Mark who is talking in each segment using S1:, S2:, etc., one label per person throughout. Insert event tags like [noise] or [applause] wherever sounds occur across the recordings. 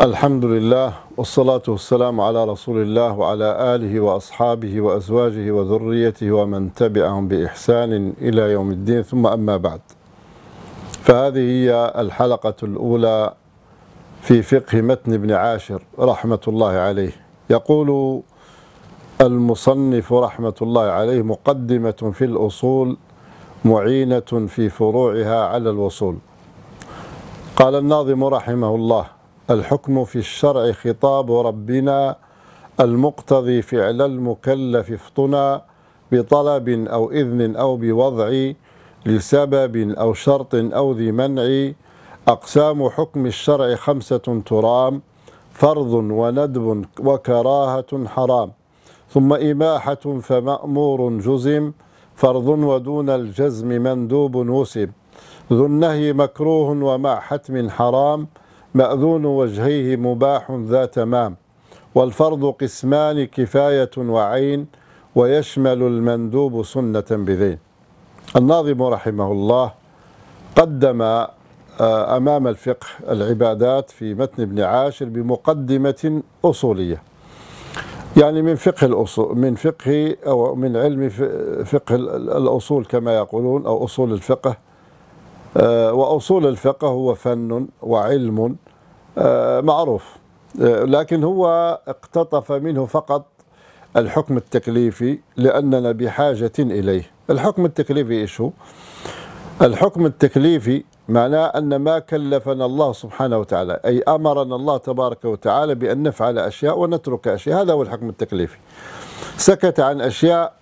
S1: الحمد لله والصلاة والسلام على رسول الله وعلى آله وأصحابه وأزواجه وذريته ومن تبعهم بإحسان إلى يوم الدين ثم أما بعد فهذه هي الحلقة الأولى في فقه متن ابن عاشر رحمة الله عليه يقول المصنف رحمة الله عليه مقدمة في الأصول معينة في فروعها على الوصول قال الناظم رحمه الله الحكم في الشرع خطاب ربنا المقتضي فعل المكلف افطنا بطلب أو إذن أو بوضع لسبب أو شرط أو ذي منع أقسام حكم الشرع خمسة ترام فرض وندب وكراهة حرام ثم إباحة فمأمور جزم فرض ودون الجزم مندوب وسب ذو النهي مكروه ومع حتم حرام مأذون وجهيه مباح ذا تمام والفرض قسمان كفاية وعين ويشمل المندوب سنة بذين الناظم رحمه الله قدم آه، أمام الفقه العبادات في متن ابن عاشر بمقدمة أصولية يعني من فقه الأصول من فقه أو من علم فقه الأصول كما يقولون أو أصول الفقه آه، وأصول الفقه هو فن وعلم آه، معروف آه، لكن هو اقتطف منه فقط الحكم التكليفي لأننا بحاجة إليه الحكم التكليفي إيش هو؟ الحكم التكليفي معناه أن ما كلفنا الله سبحانه وتعالى أي أمرنا الله تبارك وتعالى بأن نفعل أشياء ونترك أشياء هذا هو الحكم التكليفي سكت عن أشياء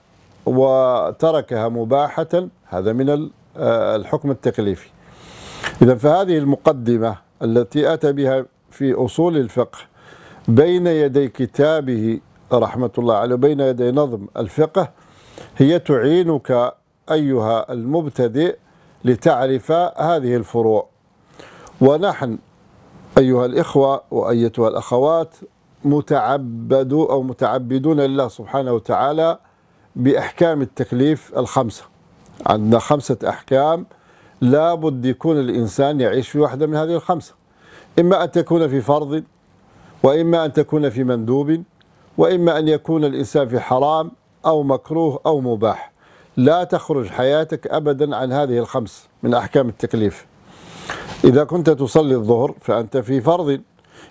S1: وتركها مباحة هذا من آه، الحكم التكليفي إذا فهذه المقدمة التي أتى بها في أصول الفقه بين يدي كتابه رحمة الله عليه بين يدي نظم الفقه هي تعينك أيها المبتدئ لتعرف هذه الفروع ونحن أيها الإخوة وأيتها الأخوات متعبد أو متعبدون لله سبحانه وتعالى بأحكام التكليف الخمسة عندنا خمسة أحكام لابد يكون الإنسان يعيش في واحدة من هذه الخمسة إما أن تكون في فرض وإما أن تكون في مندوب وإما أن يكون الإنسان في حرام أو مكروه أو مباح لا تخرج حياتك أبدا عن هذه الخمس من أحكام التكليف إذا كنت تصلي الظهر فأنت في فرض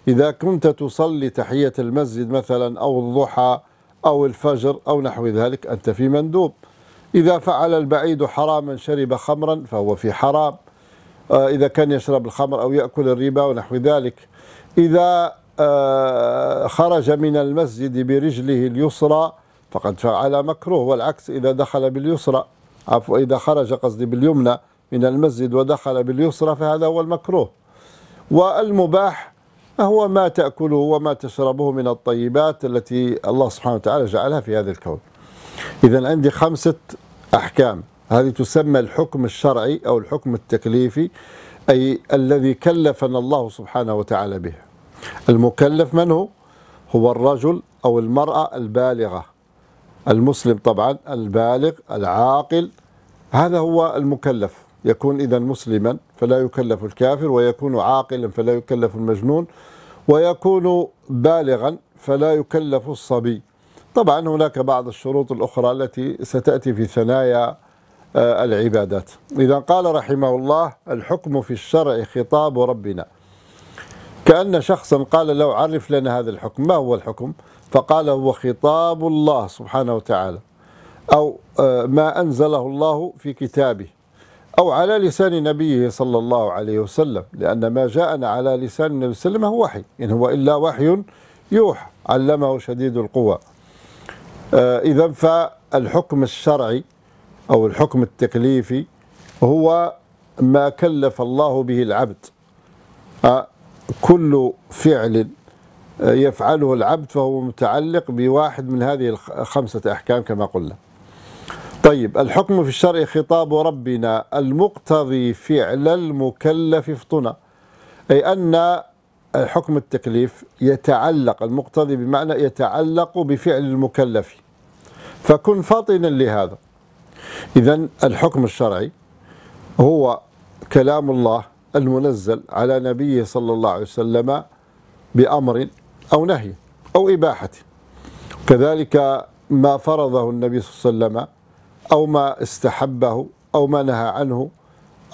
S1: إذا كنت تصلي تحية المسجد مثلا أو الضحى أو الفجر أو نحو ذلك أنت في مندوب إذا فعل البعيد حراما شرب خمرا فهو في حرام آه، إذا كان يشرب الخمر أو يأكل الربا ونحو ذلك إذا آه، خرج من المسجد برجله اليسرى فقد فعل مكروه والعكس إذا دخل باليسرى عفوا إذا خرج قصدي باليمنى من المسجد ودخل باليسرى فهذا هو المكروه والمباح هو ما تأكله وما تشربه من الطيبات التي الله سبحانه وتعالى جعلها في هذا الكون إذا عندي خمسة أحكام هذه تسمى الحكم الشرعي أو الحكم التكليفي أي الذي كلفنا الله سبحانه وتعالى به المكلف من هو؟ هو الرجل أو المرأة البالغة المسلم طبعا البالغ العاقل هذا هو المكلف يكون إذا مسلما فلا يكلف الكافر ويكون عاقلا فلا يكلف المجنون ويكون بالغا فلا يكلف الصبي طبعا هناك بعض الشروط الأخرى التي ستأتي في ثنايا آه، العبادات إذا قال رحمه الله الحكم في الشرع خطاب ربنا كأن شخصا قال لو عرف لنا هذا الحكم ما هو الحكم فقال هو خطاب الله سبحانه وتعالى أو آه، ما أنزله الله في كتابه أو على لسان نبيه صلى الله عليه وسلم لأن ما جاءنا على لسان النبي صلى الله عليه وسلم هو وحي إن هو إلا وحي يوحى علمه شديد القوى آه، إذا فالحكم الشرعي أو الحكم التكليفي هو ما كلف الله به العبد آه، كل فعل آه، يفعله العبد فهو متعلق بواحد من هذه الخمسة أحكام كما قلنا طيب الحكم في الشرع خطاب ربنا المقتضي فعل المكلف افطنا أي أن حكم التكليف يتعلق المقتضي بمعنى يتعلق بفعل المكلف فكن فاطنا لهذا إذا الحكم الشرعي هو كلام الله المنزل على نبيه صلى الله عليه وسلم بأمر أو نهي أو إباحة كذلك ما فرضه النبي صلى الله عليه وسلم أو ما استحبه أو ما نهى عنه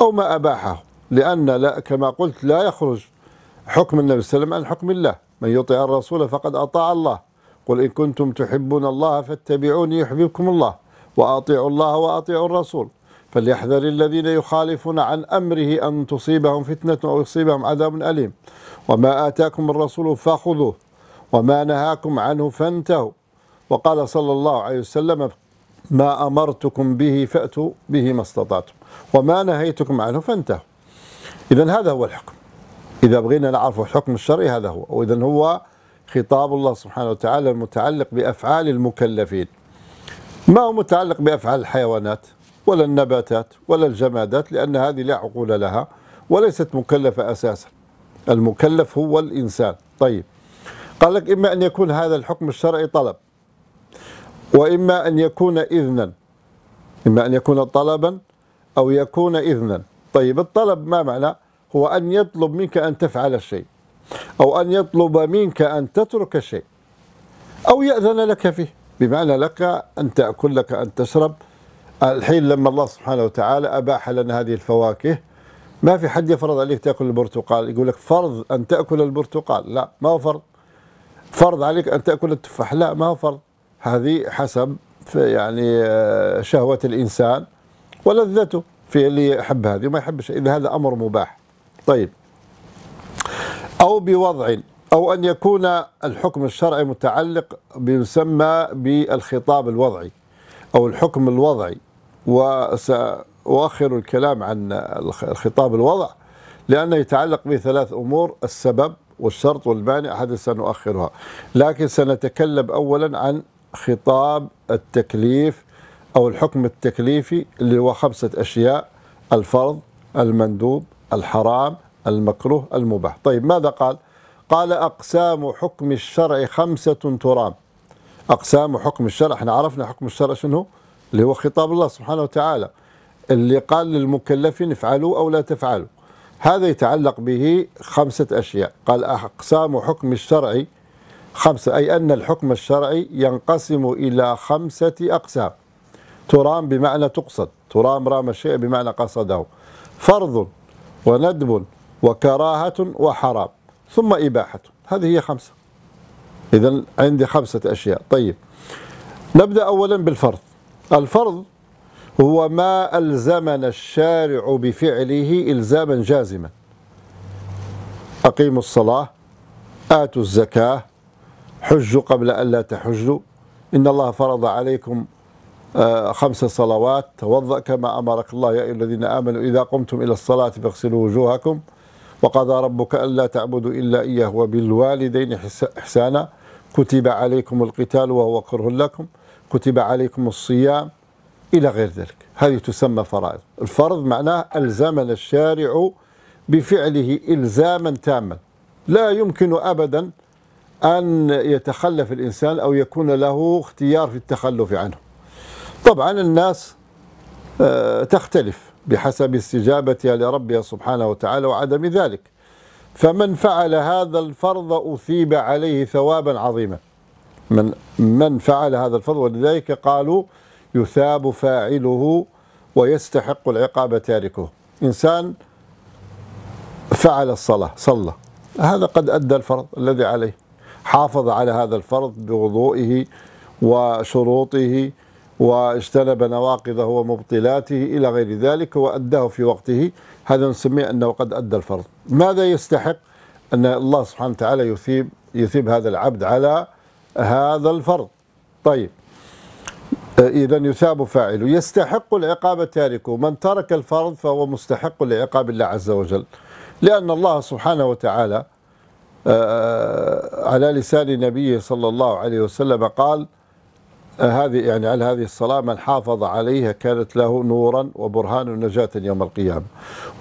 S1: أو ما أباحه لأن لا كما قلت لا يخرج حكم النبي صلى الله عليه وسلم عن حكم الله من يطع الرسول فقد أطاع الله قل إن كنتم تحبون الله فاتبعوني يحببكم الله وأطيعوا الله وأطيعوا الرسول فليحذر الذين يخالفون عن أمره أن تصيبهم فتنة أو يصيبهم عذاب أليم وما آتاكم الرسول فخذوه وما نهاكم عنه فانتهوا وقال صلى الله عليه وسلم ما أمرتكم به فأتوا به ما استطعتم وما نهيتكم عنه فانتهوا إذا هذا هو الحكم إذا بغينا نعرف الحكم الشرعي هذا هو وإذا هو خطاب الله سبحانه وتعالى المتعلق بأفعال المكلفين ما هو متعلق بأفعال الحيوانات ولا النباتات ولا الجمادات لأن هذه لا عقول لها وليست مكلفة أساسا المكلف هو الإنسان طيب قال لك إما أن يكون هذا الحكم الشرعي طلب وإما أن يكون إذنا إما أن يكون طلبا أو يكون إذنا طيب الطلب ما معنى هو أن يطلب منك أن تفعل الشيء أو أن يطلب منك أن تترك شيء أو يأذن لك فيه بمعنى لك أن تأكل لك أن تشرب الحين لما الله سبحانه وتعالى أباح لنا هذه الفواكه ما في حد يفرض عليك تأكل البرتقال يقول لك فرض أن تأكل البرتقال لا ما هو فرض فرض عليك أن تأكل التفاح لا ما هو فرض هذه حسب يعني آه، شهوة الإنسان ولذته في اللي يحب هذه وما يحبش إذا هذا أمر مباح طيب أو بوضع أو أن يكون الحكم الشرعي متعلق بيسمى بالخطاب الوضعي أو الحكم الوضعي وسأؤخر الكلام عن الخطاب الوضع لأنه يتعلق بثلاث أمور السبب والشرط والمانع هذه سنؤخرها لكن سنتكلم أولا عن خطاب التكليف أو الحكم التكليفي اللي هو خمسة أشياء الفرض المندوب الحرام المكروه المباح طيب ماذا قال قال أقسام حكم الشرع خمسة ترام أقسام حكم الشرع احنا عرفنا حكم الشرع شنو اللي هو خطاب الله سبحانه وتعالى اللي قال للمكلفين افعلوا أو لا تفعلوا هذا يتعلق به خمسة أشياء قال أقسام حكم الشرع خمسة أي أن الحكم الشرعي ينقسم إلى خمسة أقسام ترام بمعنى تقصد ترام رام الشيء بمعنى قصده فرض وندب وكراهة وحرام ثم إباحة هذه هي خمسة إذا عندي خمسة أشياء طيب نبدأ أولا بالفرض الفرض هو ما ألزمنا الشارع بفعله إلزاما جازما أقيموا الصلاة آتوا الزكاة حجوا قبل أن لا تحجوا إن الله فرض عليكم آه، خمس صلوات توضأ كما أمرك الله يا أيها الذين آمنوا إذا قمتم إلى الصلاة فاغسلوا وجوهكم وقضى ربك ألا تعبدوا إلا إياه وبالوالدين إحسانا كتب عليكم القتال وهو كره لكم كتب عليكم الصيام إلى غير ذلك هذه تسمى فرائض الفرض معناه ألزمنا الشارع بفعله إلزاما تاما لا يمكن أبدا أن يتخلف الإنسان أو يكون له اختيار في التخلف عنه طبعا الناس آه، تختلف بحسب استجابتها لربها سبحانه وتعالى وعدم ذلك فمن فعل هذا الفرض أثيب عليه ثوابا عظيما من من فعل هذا الفرض ولذلك قالوا يثاب فاعله ويستحق العقاب تاركه إنسان فعل الصلاة صلى هذا قد أدى الفرض الذي عليه حافظ على هذا الفرض بوضوئه وشروطه واجتنب نواقضه ومبطلاته إلى غير ذلك وأداه في وقته هذا نسميه أنه قد أدى الفرض ماذا يستحق أن الله سبحانه وتعالى يثيب, يثيب هذا العبد على هذا الفرض طيب آه، إذا يثاب فاعله يستحق العقاب تاركه من ترك الفرض فهو مستحق لعقاب الله عز وجل لأن الله سبحانه وتعالى آه، على لسان نبيه صلى الله عليه وسلم قال هذه يعني على هذه الصلاة من حافظ عليها كانت له نورا وبرهان ونجاة يوم القيامة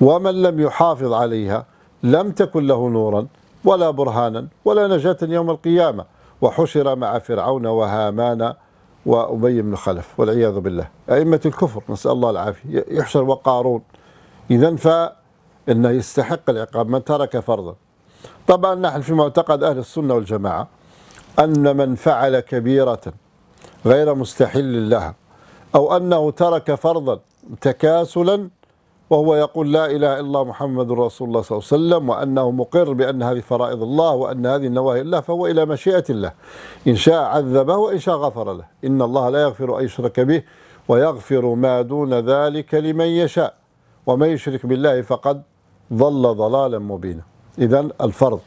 S1: ومن لم يحافظ عليها لم تكن له نورا ولا برهانا ولا نجاة يوم القيامة وحشر مع فرعون وهامان وأبي بن خلف والعياذ بالله أئمة الكفر نسأل الله العافية يحشر وقارون إذا فإنه يستحق العقاب من ترك فرضا طبعا نحن في معتقد أهل السنة والجماعة أن من فعل كبيرة غير مستحل لها أو أنه ترك فرضا تكاسلا وهو يقول لا إله إلا محمد رسول الله صلى الله عليه وسلم وأنه مقر بأن هذه فرائض الله وأن هذه النواهي الله فهو إلى مشيئة الله إن شاء عذبه وإن شاء غفر له إن الله لا يغفر أن يشرك به ويغفر ما دون ذلك لمن يشاء ومن يشرك بالله فقد ضل ضلالا مبينا إذا الفرض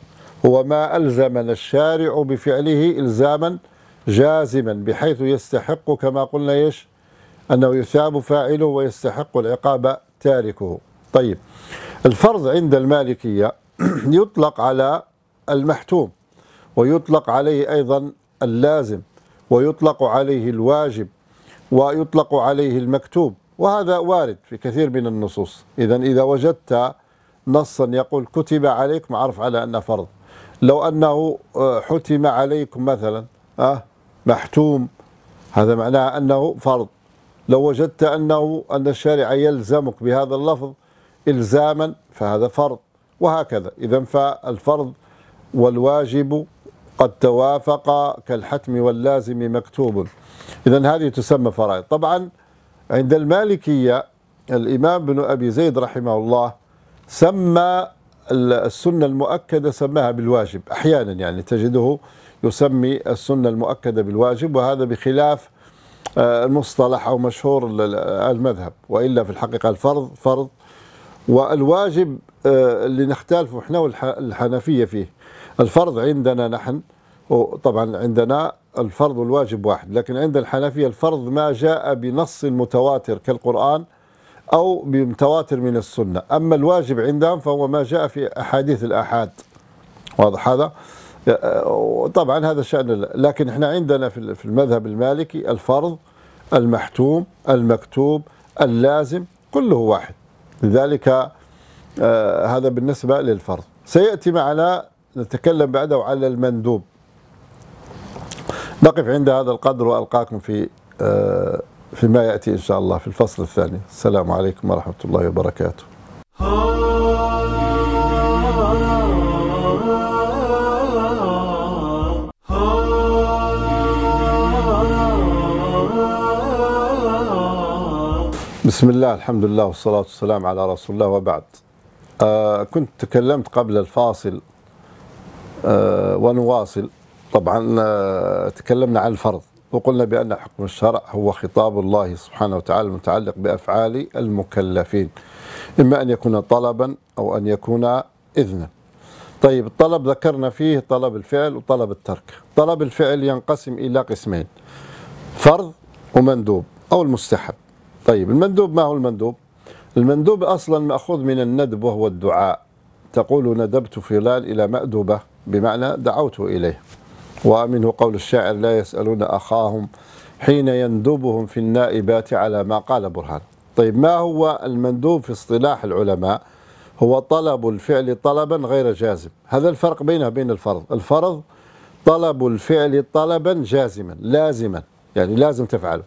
S1: هو ما ألزمنا الشارع بفعله إلزاما جازما بحيث يستحق كما قلنا ايش انه يثاب فاعله ويستحق العقاب تاركه طيب الفرض عند المالكيه [clears throat] يطلق على المحتوم ويطلق عليه ايضا اللازم ويطلق عليه الواجب ويطلق عليه المكتوب وهذا وارد في كثير من النصوص اذا اذا وجدت نصا يقول كتب عليكم عرف على انه فرض لو انه آه، حتم عليكم مثلا أه محتوم هذا معناه أنه فرض لو وجدت أنه أن الشارع يلزمك بهذا اللفظ إلزاما فهذا فرض وهكذا إذا فالفرض والواجب قد توافق كالحتم واللازم مكتوب إذا هذه تسمى فرائض طبعا عند المالكية الإمام بن أبي زيد رحمه الله سمى السنة المؤكدة سماها بالواجب أحيانا يعني تجده يسمي السنة المؤكدة بالواجب وهذا بخلاف آه، المصطلح أو مشهور المذهب وإلا في الحقيقة الفرض فرض والواجب آه، اللي نختلف احنا والحنفية فيه الفرض عندنا نحن طبعا عندنا الفرض والواجب واحد لكن عند الحنفية الفرض ما جاء بنص متواتر كالقرآن أو بمتواتر من السنة أما الواجب عندهم فهو ما جاء في أحاديث الأحاد واضح هذا؟ طبعا هذا شأن لكن احنا عندنا في المذهب المالكي الفرض المحتوم المكتوب اللازم كله واحد لذلك آه، هذا بالنسبة للفرض سيأتي معنا نتكلم بعده على المندوب نقف عند هذا القدر وألقاكم في آه، فيما يأتي إن شاء الله في الفصل الثاني السلام عليكم ورحمة الله وبركاته بسم الله الحمد لله والصلاة والسلام على رسول الله وبعد آه كنت تكلمت قبل الفاصل آه ونواصل طبعا آه تكلمنا عن الفرض وقلنا بأن حكم الشرع هو خطاب الله سبحانه وتعالى المتعلق بأفعال المكلفين إما أن يكون طلبا أو أن يكون إذنا طيب الطلب ذكرنا فيه طلب الفعل وطلب الترك طلب الفعل ينقسم إلى قسمين فرض ومندوب أو المستحب طيب المندوب ما هو المندوب المندوب أصلا مأخوذ من الندب وهو الدعاء تقول ندبت فلان إلى مأدوبة بمعنى دعوت إليه ومنه قول الشاعر لا يسألون أخاهم حين يندبهم في النائبات على ما قال برهان طيب ما هو المندوب في اصطلاح العلماء هو طلب الفعل طلبا غير جازم هذا الفرق بينه وبين الفرض الفرض طلب الفعل طلبا جازما لازما يعني لازم تفعله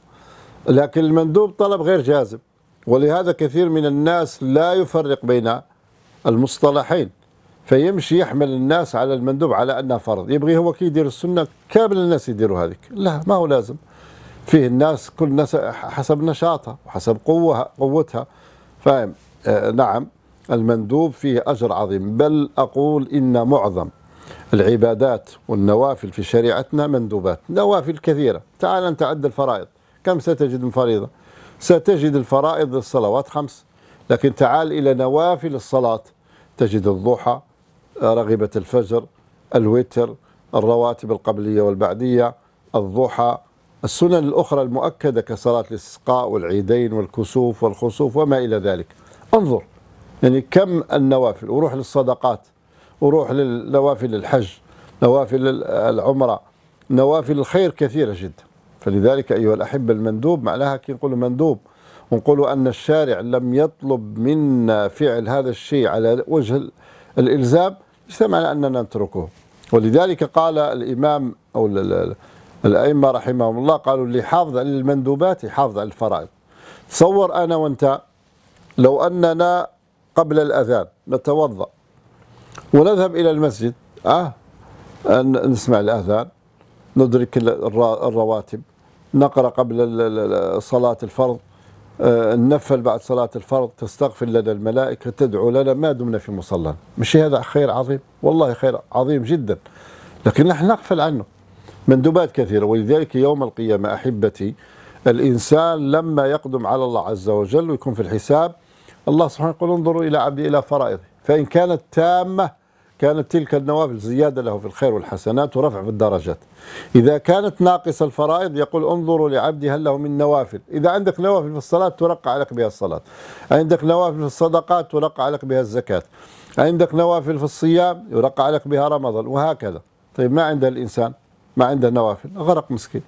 S1: لكن المندوب طلب غير جازم ولهذا كثير من الناس لا يفرق بين المصطلحين فيمشي يحمل الناس على المندوب على أنها فرض يبغي هو كي يدير السنة كامل الناس يديروا هذيك لا ما هو لازم فيه الناس كل ناس حسب نشاطها وحسب قوها قوتها فاهم آه نعم المندوب فيه أجر عظيم بل أقول إن معظم العبادات والنوافل في شريعتنا مندوبات نوافل كثيرة تعال انت عد الفرائض كم ستجد من فريضة ستجد الفرائض الصلوات خمس لكن تعال إلى نوافل الصلاة تجد الضحى رغبة الفجر الوتر الرواتب القبلية والبعدية الضحى السنن الأخرى المؤكدة كصلاة الاستسقاء والعيدين والكسوف والخسوف وما إلى ذلك انظر يعني كم النوافل وروح للصدقات وروح للنوافل الحج نوافل العمرة نوافل الخير كثيرة جدا فلذلك أيها الأحبة المندوب معناها كي نقول مندوب ونقول أن الشارع لم يطلب منا فعل هذا الشيء على وجه الإلزام ليس معنى أننا نتركه ولذلك قال الإمام أو الأئمة رحمهم الله قالوا اللي حافظ على المندوبات يحافظ على الفرائض تصور أنا وأنت لو أننا قبل الأذان نتوضأ ونذهب إلى المسجد أه أن نسمع الأذان ندرك الرواتب نقرأ قبل صلاة الفرض ننفل آه، بعد صلاة الفرض تستغفر لنا الملائكة تدعو لنا ما دمنا في مصلى مش هذا خير عظيم والله خير عظيم جدا لكن نحن نغفل عنه مندوبات كثيرة ولذلك يوم القيامة أحبتي الإنسان لما يقدم على الله عز وجل ويكون في الحساب الله سبحانه يقول انظروا إلى عبدي إلى فرائضه فإن كانت تامة كانت تلك النوافل زيادة له في الخير والحسنات ورفع في الدرجات إذا كانت ناقصة الفرائض يقول انظروا لعبدي هل له من نوافل إذا عندك نوافل في الصلاة تلقى عليك بها الصلاة عندك نوافل في الصدقات تلقى عليك بها الزكاة عندك نوافل في الصيام يلقى عليك بها رمضان وهكذا طيب ما عند الإنسان ما عنده نوافل غرق مسكين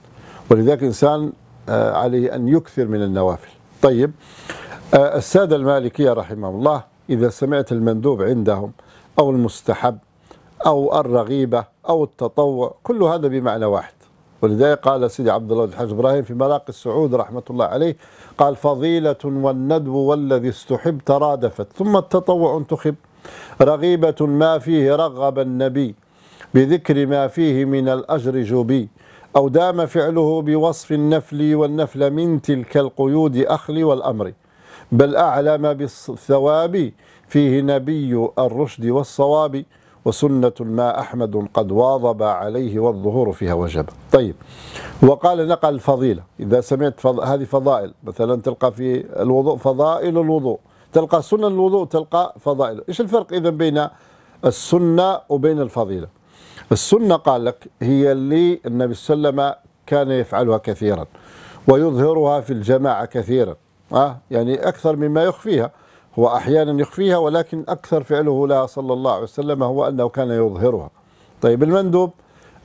S1: ولذلك الإنسان آه، عليه أن يكثر من النوافل طيب آه، السادة المالكية رحمهم الله إذا سمعت المندوب عندهم أو المستحب أو الرغيبة أو التطوع كل هذا بمعنى واحد ولذلك قال سيدي عبد الله الحاج إبراهيم في مراقي السعود رحمة الله عليه قال فضيلة والندب والذي استحب ترادفت ثم التطوع انتخب رغيبة ما فيه رغب النبي بذكر ما فيه من الأجر جوبي أو دام فعله بوصف النفل والنفل من تلك القيود أخلي والأمر بل أعلم بالثواب فيه نبي الرشد والصواب وسنة ما أحمد قد واظب عليه والظهور فيها وجب طيب وقال نقل الفضيلة إذا سمعت فض... هذه فضائل مثلا تلقى في الوضوء فضائل الوضوء تلقى سنن الوضوء تلقى فضائل إيش الفرق إذا بين السنة وبين الفضيلة السنة قال لك هي اللي النبي صلى الله عليه وسلم كان يفعلها كثيرا ويظهرها في الجماعة كثيرا آه يعني أكثر مما يخفيها هو أحيانا يخفيها ولكن أكثر فعله لا صلى الله عليه وسلم هو أنه كان يظهرها طيب المندوب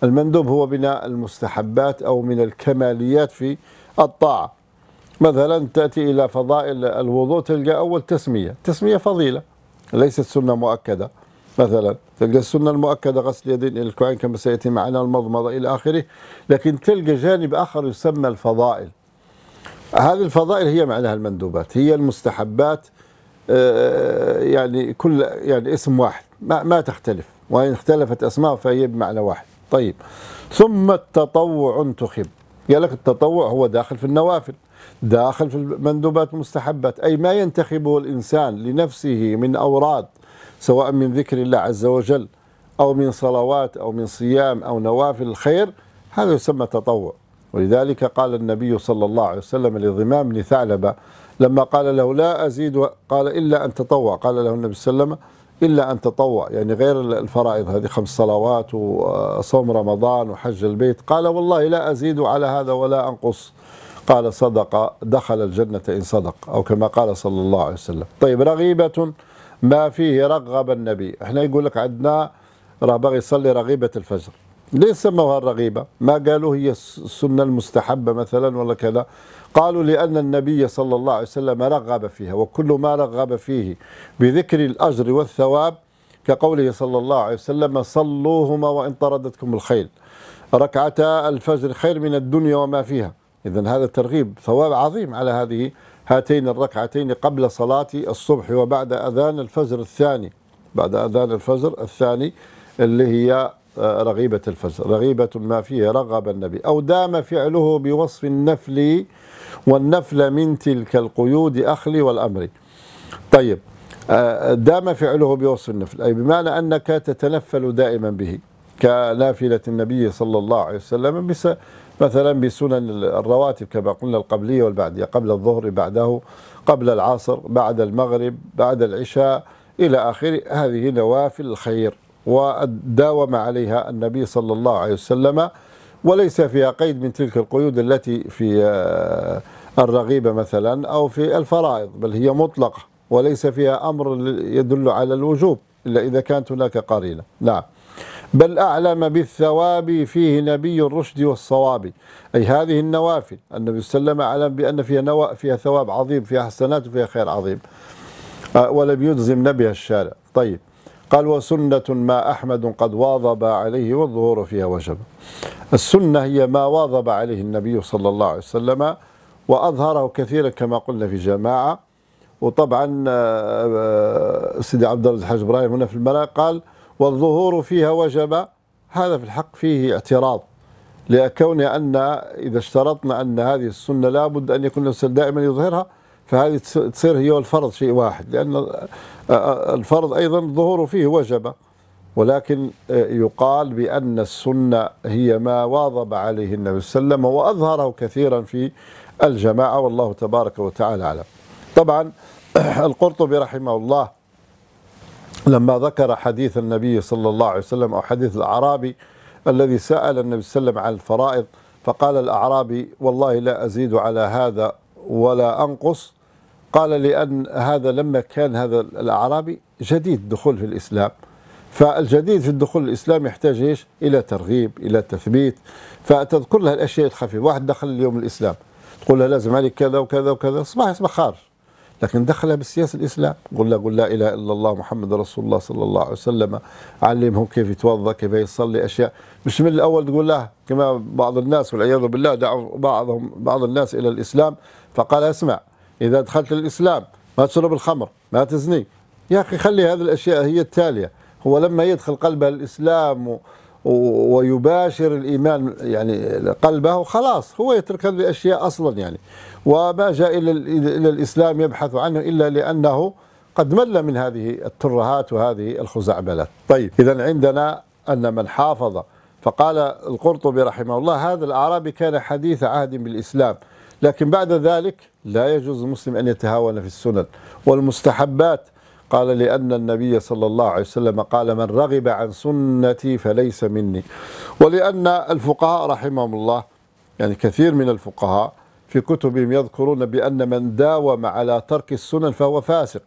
S1: المندوب هو بناء المستحبات أو من الكماليات في الطاعة مثلا تأتي إلى فضائل الوضوء تلقى أول تسمية تسمية فضيلة ليست سنة مؤكدة مثلا تلقى السنة المؤكدة غسل يدين إلى كما سيأتي معنا المضمضة إلى آخره لكن تلقى جانب آخر يسمى الفضائل هذه الفضائل هي معناها المندوبات هي المستحبات آه، آه، يعني كل يعني اسم واحد ما, ما تختلف وإن اختلفت أسماء فهي بمعنى واحد طيب ثم التطوع انتخب قال لك التطوع هو داخل في النوافل داخل في المندوبات المستحبات أي ما ينتخبه الإنسان لنفسه من أوراد سواء من ذكر الله عز وجل أو من صلوات أو من صيام أو نوافل الخير هذا يسمى تطوع ولذلك قال النبي صلى الله عليه وسلم لضمام بن ثعلبة لما قال له لا أزيد قال إلا أن تطوع قال له النبي صلى الله عليه وسلم إلا أن تطوع يعني غير الفرائض هذه خمس صلوات وصوم رمضان وحج البيت قال والله لا أزيد على هذا ولا أنقص قال صدق دخل الجنة إن صدق أو كما قال صلى الله عليه وسلم طيب رغيبة ما فيه رغب النبي احنا يقول لك عندنا راه باغي يصلي رغيبة الفجر ليه سموها الرغيبة ما قالوا هي السنة المستحبة مثلا ولا كذا قالوا لأن النبي صلى الله عليه وسلم رغب فيها وكل ما رغب فيه بذكر الأجر والثواب كقوله صلى الله عليه وسلم صلوهما وإن طردتكم الخيل ركعتا الفجر خير من الدنيا وما فيها إذا هذا ترغيب ثواب عظيم على هذه هاتين الركعتين قبل صلاة الصبح وبعد أذان الفجر الثاني بعد أذان الفجر الثاني اللي هي رغيبة الفجر رغيبة ما فيه رغب النبي أو دام فعله بوصف النفل والنفل من تلك القيود أخلي والأمر طيب آه، دام فعله بوصف النفل أي بمعنى أنك تتنفل دائما به كنافلة النبي صلى الله عليه وسلم بس مثلا بسنن الرواتب كما قلنا القبلية والبعدية قبل الظهر بعده قبل العصر بعد المغرب بعد العشاء إلى آخره هذه نوافل الخير وداوم عليها النبي صلى الله عليه وسلم وليس فيها قيد من تلك القيود التي في آه، الرغيبة مثلا أو في الفرائض بل هي مطلقة وليس فيها أمر يدل على الوجوب إلا إذا كانت هناك قرينة نعم بل أعلم بالثواب فيه نبي الرشد والصواب أي هذه النوافل النبي صلى الله عليه وسلم أعلم بأن فيها, نوا... فيها ثواب عظيم فيها حسنات وفيها خير عظيم آه، ولم يجزم نبيها الشارع طيب قال وسنة ما أحمد قد واظب عليه والظهور فيها وجب السنة هي ما واظب عليه النبي صلى الله عليه وسلم وأظهره كثيرا كما قلنا في جماعة وطبعا آه، آه، سيدي عبد الله الحاج إبراهيم هنا في المرأة قال والظهور فيها وجب هذا في الحق فيه اعتراض لكون أن إذا اشترطنا أن هذه السنة لابد أن يكون الإنسان دائما يظهرها فهذه تصير هي الفرض شيء واحد لأن الفرض أيضا ظهوره فيه وجبة ولكن آه، يقال بأن السنة هي ما واظب عليه النبي صلى الله عليه وسلم وأظهره كثيرا في الجماعة والله تبارك وتعالى أعلم طبعا [clears throat] القرطبي رحمه الله لما ذكر حديث النبي صلى الله عليه وسلم أو حديث الأعرابي الذي سأل النبي صلى الله عليه وسلم عن الفرائض فقال الأعرابي والله لا أزيد على هذا ولا أنقص قال لأن هذا لما كان هذا الأعرابي جديد الدخول في الإسلام فالجديد في الدخول الإسلام يحتاج إيش إلى ترغيب إلى تثبيت فتذكر لها الأشياء الخفيفة واحد دخل اليوم الإسلام تقول له لازم عليك كذا وكذا وكذا صباح يصبح خارج لكن دخل بالسياسه الاسلام قل لا قل لا اله الا الله محمد رسول الله صلى الله عليه وسلم علمهم كيف يتوضا كيف يصلي اشياء مش من الاول تقول له كما بعض الناس والعياذ بالله دعوا بعضهم بعض الناس الى الاسلام فقال اسمع اذا دخلت الاسلام ما تشرب الخمر ما تزني يا اخي خلي هذه الاشياء هي التاليه هو لما يدخل قلبه الاسلام ويباشر الإيمان يعني قلبه خلاص هو يترك هذه الأشياء أصلا يعني وما جاء إلى الى الإسلام يبحث عنه إلا لأنه قد مل من هذه الترهات وهذه الخزعبلات طيب إذا عندنا أن من حافظ فقال القرطبي رحمه الله هذا الأعرابي كان حديث عهد بالإسلام لكن بعد ذلك لا يجوز المسلم أن يتهاون في السنن والمستحبات قال لأن النبي صلى الله عليه وسلم قال من رغب عن سنتي فليس مني ولأن الفقهاء رحمهم الله يعني كثير من الفقهاء في كتبهم يذكرون بأن من داوم على ترك السنن فهو فاسق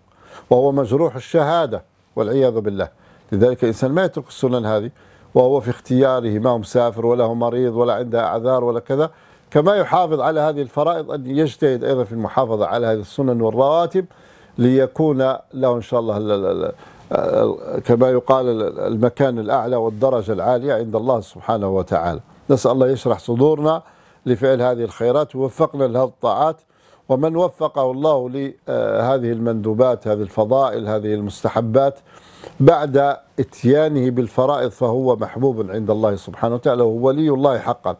S1: وهو مجروح الشهادة والعياذ بالله لذلك الإنسان ما يترك السنن هذه وهو في اختياره ما هو مسافر ولا هو مريض ولا عنده أعذار ولا كذا كما يحافظ على هذه الفرائض أن يجتهد أيضا في المحافظة على هذه السنن والرواتب ليكون له إن شاء الله كما يقال المكان الأعلى والدرجة العالية عند الله سبحانه وتعالى نسأل الله يشرح صدورنا لفعل هذه الخيرات ووفقنا لهذه الطاعات ومن وفقه الله لهذه آه، المندوبات هذه الفضائل هذه المستحبات بعد اتيانه بالفرائض فهو محبوب عند الله سبحانه وتعالى وهو ولي الله حقا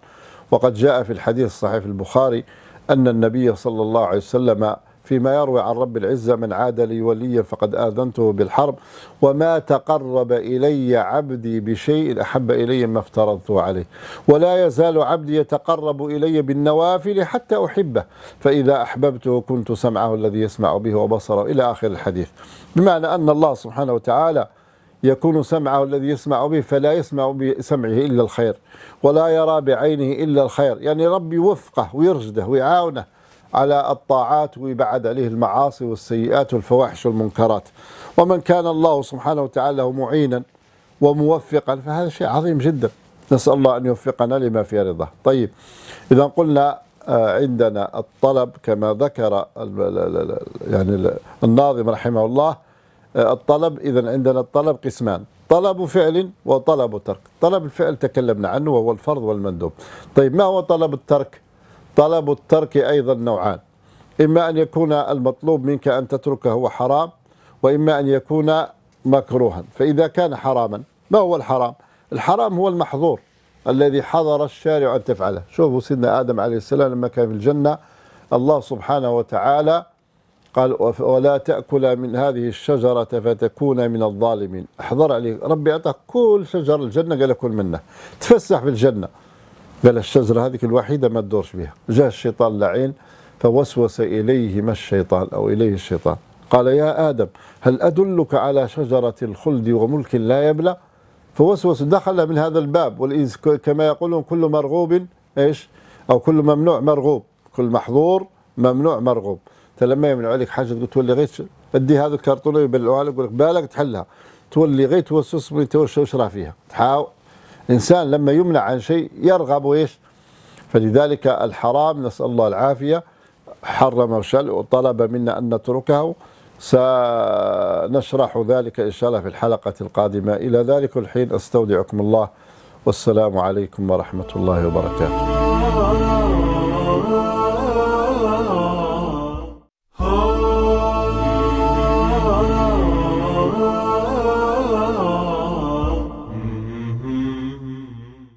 S1: وقد جاء في الحديث الصحيح البخاري أن النبي صلى الله عليه وسلم فيما يروي عن رب العزة من عاد لي وليا فقد آذنته بالحرب وما تقرب إلي عبدي بشيء أحب إلي ما افترضته عليه ولا يزال عبدي يتقرب إلي بالنوافل حتى أحبه فإذا أحببته كنت سمعه الذي يسمع به وبصره إلى آخر الحديث بمعنى أن الله سبحانه وتعالى يكون سمعه الذي يسمع به فلا يسمع بسمعه إلا الخير ولا يرى بعينه إلا الخير يعني ربي وفقه ويرشده ويعاونه على الطاعات ويبعد عليه المعاصي والسيئات والفواحش والمنكرات ومن كان الله سبحانه وتعالى معينا وموفقا فهذا شيء عظيم جدا نسأل الله أن يوفقنا لما في رضاه طيب إذا قلنا آه، عندنا الطلب كما ذكر يعني الناظم رحمه الله آه، الطلب إذا عندنا الطلب قسمان طلب فعل وطلب ترك طلب الفعل تكلمنا عنه وهو الفرض والمندوب طيب ما هو طلب الترك طلب الترك أيضا نوعان إما أن يكون المطلوب منك أن تتركه هو حرام وإما أن يكون مكروها فإذا كان حراما ما هو الحرام؟ الحرام هو المحظور الذي حضر الشارع أن تفعله شوفوا سيدنا آدم عليه السلام لما كان في الجنة الله سبحانه وتعالى قال ولا تأكل من هذه الشجرة فتكون من الظالمين احضر عليه ربي أعطاك كل شجر الجنة قال كل منه تفسح في الجنة قال الشجرة هذيك الوحيدة ما تدورش بها جاء الشيطان لعين فوسوس إليهما الشيطان أو إليه الشيطان قال يا آدم هل أدلك على شجرة الخلد وملك لا يبلى فوسوس دخل من هذا الباب والإنس كما يقولون كل مرغوب إيش أو كل ممنوع مرغوب كل محظور ممنوع مرغوب لما يمنع عليك حاجة تقول تولي غير أدي هذا الكرتونة يبلعوها لك يقول لك بالك تحلها تولي غير توسوس توش فيها تحاول الإنسان لما يمنع عن شيء يرغب إيش فلذلك الحرام نسأل الله العافية حرم وشل وطلب منا أن نتركه سنشرح ذلك إن شاء الله في الحلقة القادمة إلى ذلك الحين أستودعكم الله والسلام عليكم ورحمة الله وبركاته